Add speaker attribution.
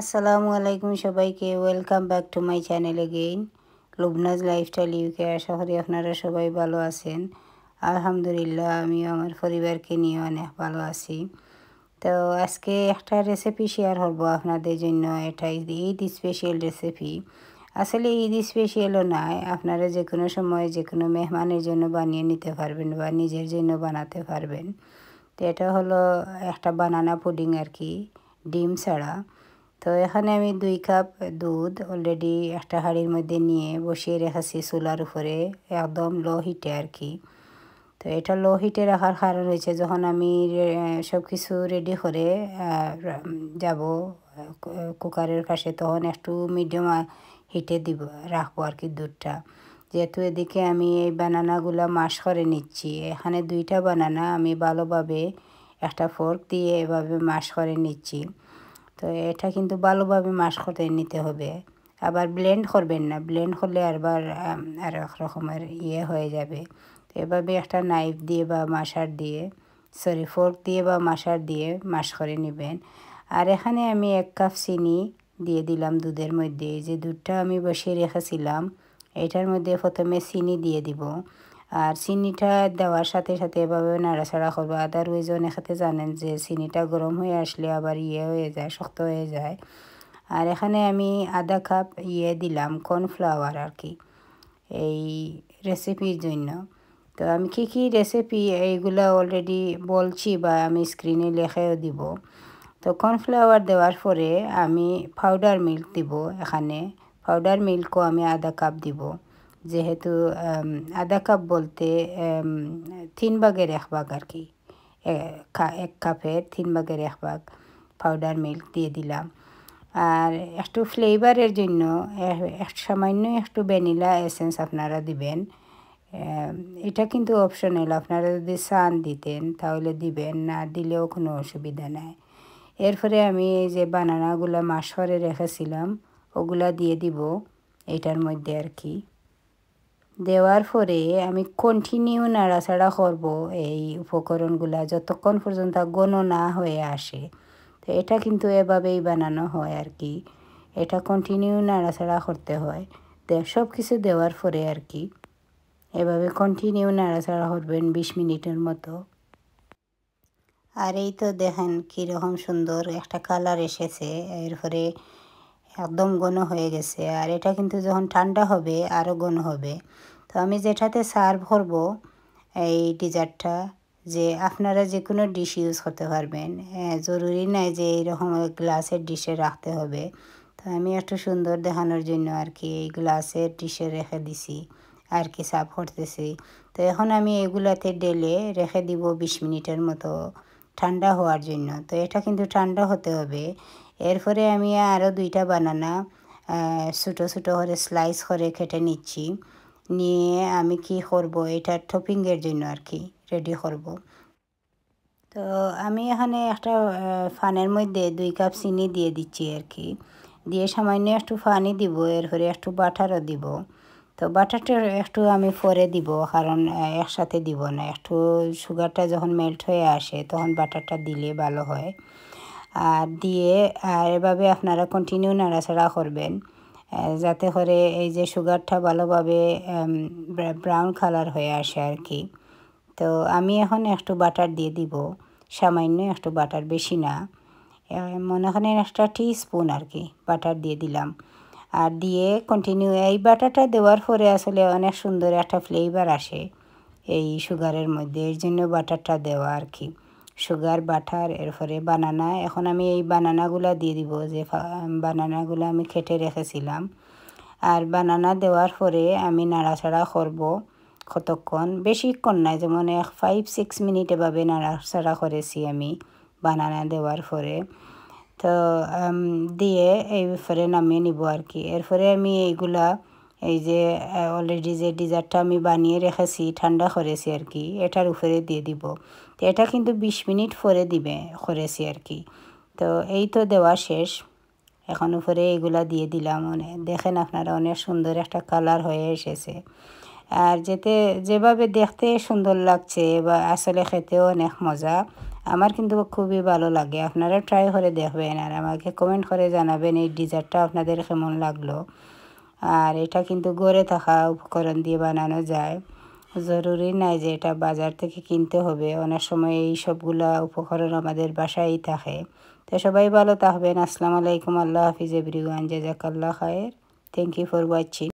Speaker 1: আসসালামু আলাইকুম সবাইকে welcome back to my channel again Lubna's lifestyle UK আশা করি আপনারা সবাই ভালো আছেন আলহামদুলিল্লাহ আমিও আমার পরিবারকে নিয়ে অনেক ভালো আছি তো আজকে একটা রেসিপি শেয়ার করবো আপনাদের জন্য এটা ঈদ স্পেশাল রেসিপি আসলে ঈদ স্পেশালও নয় আপনারা যে কোনো সময় যে কোনো মেহমানের জন্য বানিয়ে নিতে পারবেন বা নিজের জন্য বানাতে পারবেন তো এটা হলো একটা বানানা পুডিং আর কি ডিম ছাড়া তো এখানে আমি দুই কাপ দুধ অলরেডি একটা হাঁড়ির মধ্যে নিয়ে বসিয়ে রেখেছি চুলার উপরে একদম লো হিটে আর কি তো এটা লো হিটে রাখার কারণ হয়েছে যখন আমি সব কিছু রেডি করে যাব কুকারের কাছে তখন একটু মিডিয়াম হিটে দিব রাখবো আর কি দুধটা যেহেতু এদিকে আমি এই বানানাগুলো মাশ করে নিচ্ছি এখানে দুইটা বানানা আমি ভালোভাবে একটা ফোর্ক দিয়ে এভাবে মাস করে নিচ্ছি তো এটা কিন্তু ভালোভাবে মাস করতে নিতে হবে আবার ব্লেন্ড করবেন না ব্লেন্ড করলে আরবার আর এক রকমের ইয়ে হয়ে যাবে তো এভাবে একটা নাইফ দিয়ে বা মাসার দিয়ে সরি ফোর্ক দিয়ে বা মাসার দিয়ে মাস করে নেবেন আর এখানে আমি এক কাপ চিনি দিয়ে দিলাম দুধের মধ্যে যে দুধটা আমি বসিয়ে রেখেছিলাম এটার মধ্যে প্রথমে চিনি দিয়ে দিব আর চিনিটা দেওয়ার সাথে সাথে এভাবে নাড়াচাড়া করবো আদারওয়াইজ অনেকতে জানেন যে চিনিটা গরম হয়ে আসলে আবার ইয়ে হয়ে যায় শক্ত হয়ে যায় আর এখানে আমি আধা কাপ ইয়ে দিলাম কর্নফ্লাওয়ার আর কি এই রেসিপির জন্য তো আমি কী কী রেসিপি এইগুলো অলরেডি বলছি বা আমি স্ক্রিনে লেখেও দিব তো কর্নফ্লাওয়ার দেওয়ার পরে আমি পাউডার মিল্ক দিব এখানে পাউডার মিল্কও আমি আধা কাপ দিব যেহেতু আধা কাপ বলতে তিন ভাগের এক ভাগ আর কি এক কাপের তিন ভাগের এক ভাগ পাউডার মিল্ক দিয়ে দিলাম আর একটু ফ্লেভারের জন্য এক সামান্য একটু ভ্যানিলা এসেন্স আপনারা দিবেন এটা কিন্তু অপশনাল আপনারা যদি সান দিতেন তাহলে দিবেন না দিলেও কোনো অসুবিধা নাই এরপরে আমি এই যে বানানাগুলো মাস রেখেছিলাম ওগুলা দিয়ে দিব এটার মধ্যে আর কি দেওয়ার পরে আমি কন্টিনিউ নাড়াচাড়া করব এই উপকরণগুলা যতক্ষণ পর্যন্ত গণনা না হয়ে আসে তো এটা কিন্তু এভাবেই বানানো হয় আর কি এটা কন্টিনিউ নাড়াচাড়া করতে হয় সব কিছু দেওয়ার পরে আর কি এভাবে কন্টিনিউ নাড়াচাড়া করবেন বিশ মিনিটের মতো আর এই তো দেখেন কীরকম সুন্দর একটা কালার এসেছে এরপরে একদম ঘন হয়ে গেছে আর এটা কিন্তু যখন ঠান্ডা হবে আরও ঘন হবে তো আমি যেটাতে সার্ভ করব এই ডিজার্টটা যে আপনারা যে কোনো ডিশ ইউজ করতে পারবেন হ্যাঁ, জরুরি নাই যে এইরকম গ্লাসের ডিশে রাখতে হবে তো আমি একটু সুন্দর দেখানোর জন্য আর কি এই গ্লাসের ডিশে রেখে দিছি আর কি সাফ করতেছি তো এখন আমি এগুলাতে ডেলে রেখে দিব বিশ মিনিটের মতো ঠান্ডা হওয়ার জন্য তো এটা কিন্তু ঠান্ডা হতে হবে এরপরে আমি আরও দুইটা বানানা ছোটো ছোটো করে স্লাইস করে খেটে নিচ্ছি নিয়ে আমি কি করব এটা টপিংয়ের জন্য আর কি রেডি করব তো আমি এখানে একটা ফানের মধ্যে দুই কাপ চিনি দিয়ে দিচ্ছি আর কি দিয়ে সামান্য একটু ফানি দিব এরপরে একটু বাটারও দিব তো বাটারটা একটু আমি পরে দিব কারণ একসাথে দিব না একটু সুগারটা যখন মেল্ট হয়ে আসে তখন বাটারটা দিলে ভালো হয় আর দিয়ে এভাবে আপনারা কন্টিনিউ নাড়াচাড়া করবেন যাতে করে এই যে সুগারটা ভালোভাবে ব্রাউন কালার হয়ে আসে আর কি তো আমি এখন একটু বাটার দিয়ে দিব সামান্য একটু বাটার বেশি না মনে হয় একটা টি স্পুন আর কি বাটার দিয়ে দিলাম আর দিয়ে কন্টিনিউ এই বাটারটা দেওয়ার পরে আসলে অনেক সুন্দর একটা ফ্লেভার আসে এই সুগারের মধ্যে এর জন্য বাটারটা দেওয়া আর কি সুগার বাটার এরপরে বানানা এখন আমি এই বানানাগুলা দিয়ে দিব যে বানানাগুলো আমি খেটে রেখেছিলাম আর বানানা দেওয়ার পরে আমি নাড়াচাড়া করব কতক্ষণ বেশিক্ষণ নাই যেমন এক ফাইভ সিক্স মিনিট এভাবে নাড়াচাড়া করেছি আমি বানানা দেওয়ার পরে তো দিয়ে এই ফরে নামিয়ে নিব আর কি এরপরে আমি এইগুলা এই যে অলরেডি যে ডিজার্টটা আমি বানিয়ে রেখেছি ঠান্ডা করেছি আর কি এটার উপরে দিয়ে দিব তো এটা কিন্তু বিশ মিনিট পরে দিবে করেছি আর কি তো এই তো দেওয়া শেষ এখন উপরে এগুলা দিয়ে দিলাম অনেক দেখেন আপনারা অনেক সুন্দর একটা কালার হয়ে এসেছে আর যেতে যেভাবে দেখতে সুন্দর লাগছে বা আসলে খেতেও অনেক মজা আমার কিন্তু খুবই ভালো লাগে আপনারা ট্রাই করে দেখবেন আর আমাকে কমেন্ট করে জানাবেন এই ডিজার্টটা আপনাদের কেমন লাগলো আর এটা কিন্তু গড়ে থাকা উপকরণ দিয়ে বানানো যায় জরুরি নাই যে এটা বাজার থেকে কিনতে হবে অনেক সময় এই সবগুলা উপকরণ আমাদের বাসায়ই থাকে তো সবাই ভালো থাকবেন আসসালামু আলাইকুম আল্লাহ হাফিজ এভরিওয়ান জাজাকাল্লাহ খায়ের থ্যাংক ইউ ফর ওয়াচিং